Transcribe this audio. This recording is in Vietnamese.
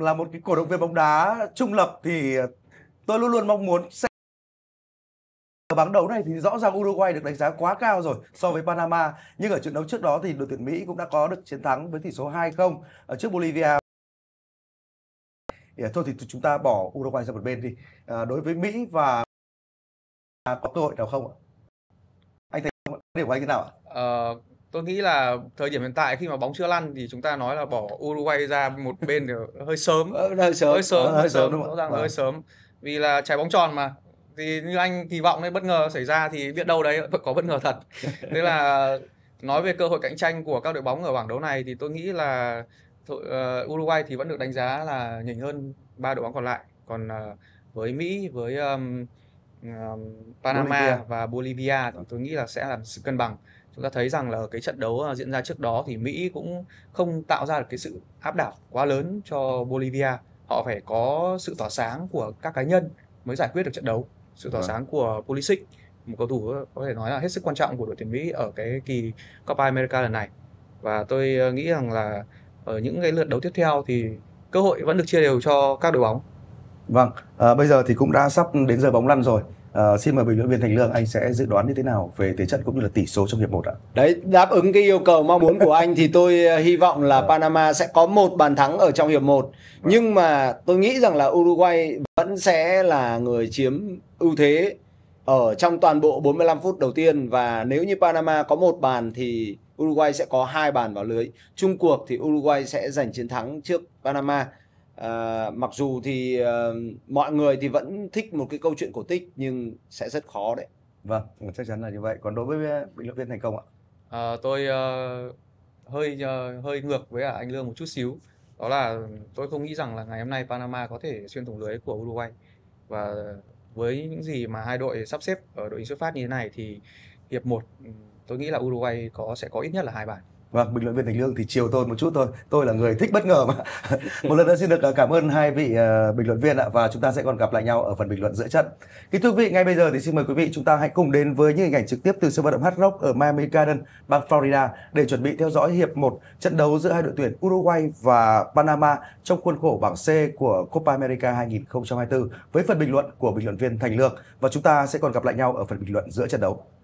là một cái cổ động viên bóng đá trung lập thì tôi luôn luôn mong muốn sẽ ở bảng đấu này thì rõ ràng Uruguay được đánh giá quá cao rồi so với Panama nhưng ở trận đấu trước đó thì đội tuyển Mỹ cũng đã có được chiến thắng với tỷ số 2-0 ở trước Bolivia yeah, thôi thì chúng ta bỏ Uruguay ra một bên đi à, đối với Mỹ và có cơ hội nào không ạ anh thấy điểm của anh thế nào ạ à, tôi nghĩ là thời điểm hiện tại khi mà bóng chưa lăn thì chúng ta nói là bỏ Uruguay ra một bên thì hơi sớm ờ, hơi sớm hơi sớm, ờ, hơi sớm đúng không? Rõ ràng là hơi vâng. sớm vì là trái bóng tròn mà thì như anh kỳ vọng nên bất ngờ xảy ra thì biết đâu đấy vẫn có bất ngờ thật thế là nói về cơ hội cạnh tranh của các đội bóng ở bảng đấu này thì tôi nghĩ là ờ, Uruguay thì vẫn được đánh giá là nhỉnh hơn ba đội bóng còn lại còn với Mỹ với um, um, Panama Bolivia. và Bolivia thì tôi nghĩ là sẽ là sự cân bằng chúng ta thấy rằng là cái trận đấu à, diễn ra trước đó thì Mỹ cũng không tạo ra được cái sự áp đảo quá lớn cho Bolivia họ phải có sự tỏa sáng của các cá nhân mới giải quyết được trận đấu sự tỏa à. sáng của Pulisic một cầu thủ có thể nói là hết sức quan trọng của đội tuyển Mỹ ở cái kỳ Copa America lần này và tôi à, nghĩ rằng là ở những cái lượt đấu tiếp theo thì cơ hội vẫn được chia đều cho các đội bóng. Vâng, à, bây giờ thì cũng đã sắp đến giờ bóng lăn rồi. À, xin mời bình luận viên Thành Lương, anh sẽ dự đoán như thế nào về thế trận cũng như là tỷ số trong hiệp 1 ạ? Đấy, đáp ứng cái yêu cầu mong muốn của anh thì tôi ờ, hy vọng là vâng. Panama sẽ có một bàn thắng ở trong hiệp 1. Vâng. Nhưng mà tôi nghĩ rằng là Uruguay vẫn sẽ là người chiếm ưu thế ở trong toàn bộ 45 phút đầu tiên và nếu như Panama có một bàn thì Uruguay sẽ có hai bàn vào lưới. Chung cuộc thì Uruguay sẽ giành chiến thắng trước Panama à, mặc dù thì à, mọi người thì vẫn thích một cái câu chuyện cổ tích nhưng sẽ rất khó đấy vâng, vâng chắc chắn là như vậy còn đối với ờ, bình luận viên thành công ạ à, tôi uh, hơi uh, hơi ngược với cả anh lương một chút xíu đó là tôi không nghĩ rằng là ngày hôm nay Panama có thể xuyên thủng lưới của Uruguay và với những gì mà hai đội sắp xếp ở đội hình xuất phát như thế này thì hiệp 1 ừ, tôi nghĩ là Uruguay có sẽ có ít nhất là hai bàn Vâng, bình luận viên Thành Lương thì chiều tôi một chút thôi. Tôi là người thích bất ngờ mà. một lần nữa xin được à, cảm ơn hai vị à, bình luận viên ạ và chúng ta sẽ còn gặp lại nhau ở phần bình luận giữa trận. Kính thưa quý vị, ngay bây giờ thì xin mời quý vị chúng ta hãy cùng đến với những hình ảnh trực tiếp từ sân vận động Hard Rock ở Miami Garden, bang Florida để chuẩn bị theo dõi hiệp một trận đấu giữa hai đội tuyển Uruguay và Panama trong khuôn khổ bảng C của Copa America 2024 với phần bình luận của bình luận viên Thành Lương và chúng ta sẽ còn gặp lại nhau ở phần bình luận giữa trận đấu.